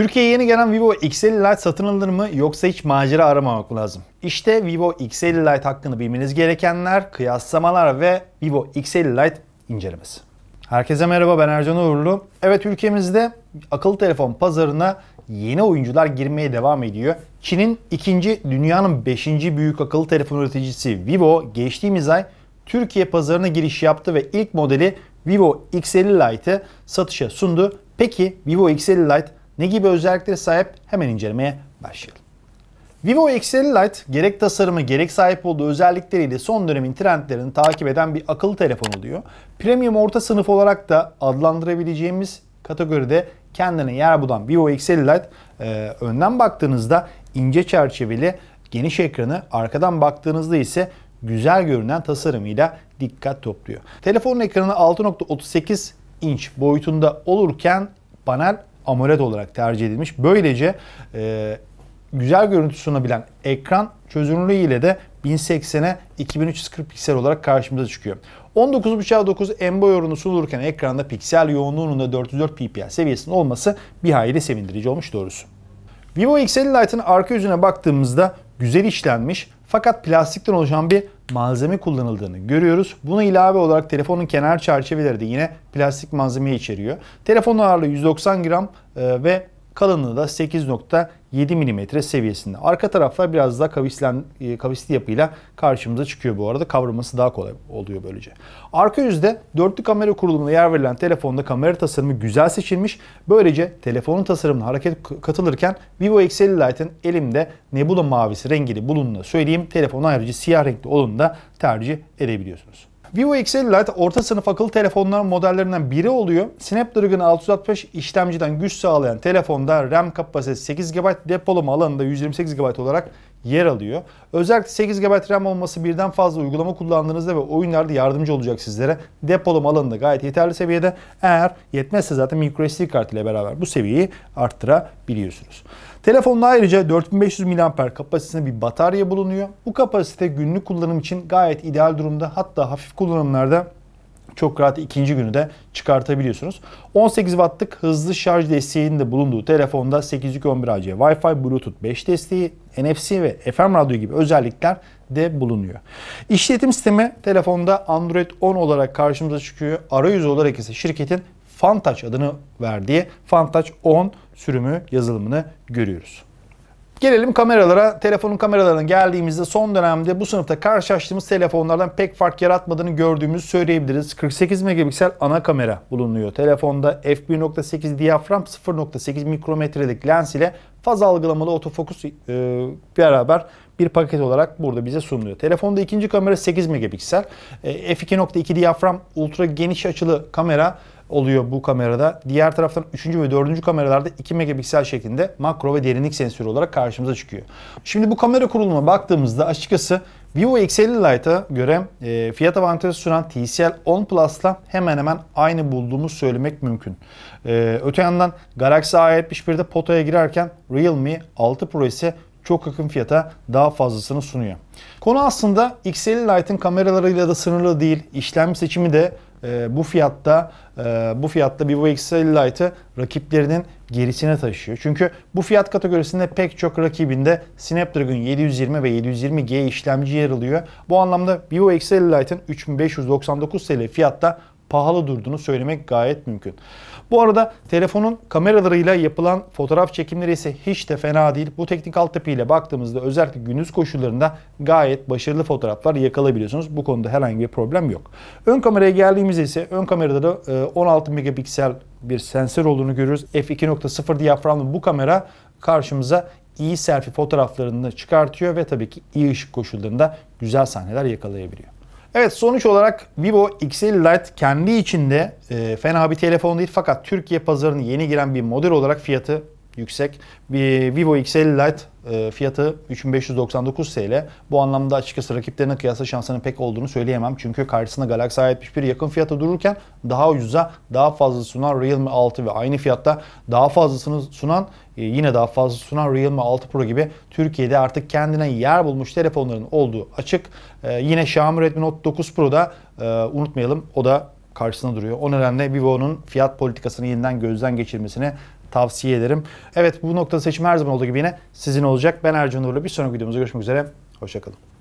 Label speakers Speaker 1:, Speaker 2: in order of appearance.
Speaker 1: Türkiye'ye yeni gelen Vivo X50 Lite satın alınır mı yoksa hiç macera aramamak lazım? İşte Vivo X50 Lite hakkında bilmeniz gerekenler, kıyaslamalar ve Vivo X50 Lite incelemesi. Herkese merhaba ben Ercan Uğurlu. Evet ülkemizde akıllı telefon pazarına yeni oyuncular girmeye devam ediyor. Çin'in ikinci dünyanın beşinci büyük akıllı telefon üreticisi Vivo geçtiğimiz ay Türkiye pazarına giriş yaptı ve ilk modeli Vivo X50 Lite'ı satışa sundu. Peki Vivo X50 Lite ne gibi özelliklere sahip hemen incelemeye başlayalım. Vivo X50 Lite gerek tasarımı gerek sahip olduğu özellikleriyle son dönemin trendlerini takip eden bir akıllı telefon oluyor. Premium orta sınıf olarak da adlandırabileceğimiz kategoride kendine yer bulan Vivo X50 Lite e, önden baktığınızda ince çerçeveli geniş ekranı arkadan baktığınızda ise güzel görünen tasarımıyla dikkat topluyor. Telefonun ekranı 6.38 inç boyutunda olurken panel AMOLED olarak tercih edilmiş. Böylece e, güzel görüntü sunabilen ekran çözünürlüğü ile de 1080'e 2340 piksel olarak karşımıza çıkıyor. 19.5'a 9 EMBO yorunu sunulurken ekranda piksel yoğunluğunun da 404 ppi seviyesinde olması bir hayli sevindirici olmuş doğrusu. Vivo X50 Lite'ın arka yüzüne baktığımızda güzel işlenmiş fakat plastikten oluşan bir malzeme kullanıldığını görüyoruz. Buna ilave olarak telefonun kenar çerçeveleri de yine plastik malzeme içeriyor. Telefon ağırlığı 190 gram e, ve kalınlığı da 8.7 7 mm seviyesinde. Arka taraflar biraz daha kavislen, e, kavisli yapıyla karşımıza çıkıyor bu arada. Kavraması daha kolay oluyor böylece. Arka yüzde dörtlü kamera kurulumuna yer verilen telefonda kamera tasarımı güzel seçilmiş. Böylece telefonun tasarımına hareket katılırken Vivo X50 Lite'ın elimde Nebula mavisi rengini bulunduğunu söyleyeyim. Telefon ayrıca siyah renkli olanı da tercih edebiliyorsunuz. Vivo X50 Lite orta sınıf akıllı telefonların modellerinden biri oluyor. Snapdragon 665 işlemciden güç sağlayan telefonda RAM kapasitesi 8 GB depolama alanında 128 GB olarak yer alıyor. Özellikle 8 GB RAM olması birden fazla uygulama kullandığınızda ve oyunlarda yardımcı olacak sizlere. Depolama alanında gayet yeterli seviyede. Eğer yetmezse zaten microSD kart ile beraber bu seviyeyi arttırabiliyorsunuz. Telefonla ayrıca 4500 mAh kapasitesinde bir batarya bulunuyor. Bu kapasite günlük kullanım için gayet ideal durumda. Hatta hafif kullanımlarda çok rahat ikinci günü de çıkartabiliyorsunuz. 18 wattlık hızlı şarj desteğinin de bulunduğu telefonda 811 AC Wi-Fi, Bluetooth 5 desteği, NFC ve FM radyo gibi özellikler de bulunuyor. İşletim sistemi telefonda Android 10 olarak karşımıza çıkıyor. Arayüz olarak ise şirketin FunTouch adını verdiği FunTouch 10 sürümü yazılımını görüyoruz. Gelelim kameralara. Telefonun kameralarına geldiğimizde son dönemde bu sınıfta karşılaştığımız telefonlardan pek fark yaratmadığını gördüğümüzü söyleyebiliriz. 48 megapiksel ana kamera bulunuyor. Telefonda f1.8 diyafram 0.8 mikrometrelik lens ile faz algılamalı otofokus e, beraber bir paket olarak burada bize sunuluyor. Telefonda ikinci kamera 8 megapiksel. E, f2.2 diyafram ultra geniş açılı kamera oluyor bu kamerada. Diğer taraftan 3. ve 4. kameralarda 2 megapiksel şeklinde makro ve derinlik sensörü olarak karşımıza çıkıyor. Şimdi bu kamera kuruluma baktığımızda açıkçası Vivo X50 Lite'a göre e, fiyat avantajı sunan TCL 10 Plus'la hemen hemen aynı bulduğumuz söylemek mümkün. E, öte yandan Galaxy A71'de potaya girerken Realme 6 Pro ise çok yakın fiyata daha fazlasını sunuyor. Konu aslında X50 Lite'ın kameralarıyla da sınırlı değil. İşlem seçimi de e, bu fiyatta e, bu fiyatta Vivo X50 Lite'ı rakiplerinin gerisine taşıyor. Çünkü bu fiyat kategorisinde pek çok rakibinde Snapdragon 720 ve 720G işlemci yer alıyor. Bu anlamda Vivo X50 Lite'ın 3599 TL fiyatta pahalı durduğunu söylemek gayet mümkün. Bu arada telefonun kameralarıyla yapılan fotoğraf çekimleri ise hiç de fena değil. Bu teknik ile baktığımızda özellikle günüz koşullarında gayet başarılı fotoğraflar yakalayabiliyorsunuz. Bu konuda herhangi bir problem yok. Ön kameraya geldiğimizde ise ön kamerada da 16 e, megapiksel bir sensör olduğunu görürüz. f2.0 diyaframlı bu kamera karşımıza iyi selfie fotoğraflarını çıkartıyor ve tabii ki iyi ışık koşullarında güzel sahneler yakalayabiliyor. Evet sonuç olarak Vivo XL Lite kendi içinde e, fena bir telefon değil fakat Türkiye pazarını yeni giren bir model olarak fiyatı yüksek. Bir Vivo x XL Lite e, fiyatı 3599 TL. Bu anlamda açıkçası rakiplerine kıyasla şansının pek olduğunu söyleyemem. Çünkü karşısında Galaxy A71 yakın fiyata dururken daha ucuza daha fazla sunan Realme 6 ve aynı fiyatta daha fazlasını sunan e, yine daha fazla sunan Realme 6 Pro gibi Türkiye'de artık kendine yer bulmuş telefonların olduğu açık. E, yine Xiaomi Redmi Note 9 Pro'da unutmayalım o da karşısına duruyor. O nedenle Vivo'nun fiyat politikasını yeniden gözden geçirmesini tavsiye ederim. Evet bu noktada seçim her zaman olduğu gibi yine sizin olacak. Ben Ercan Uğur'la bir sonraki videomuzda görüşmek üzere. Hoşçakalın.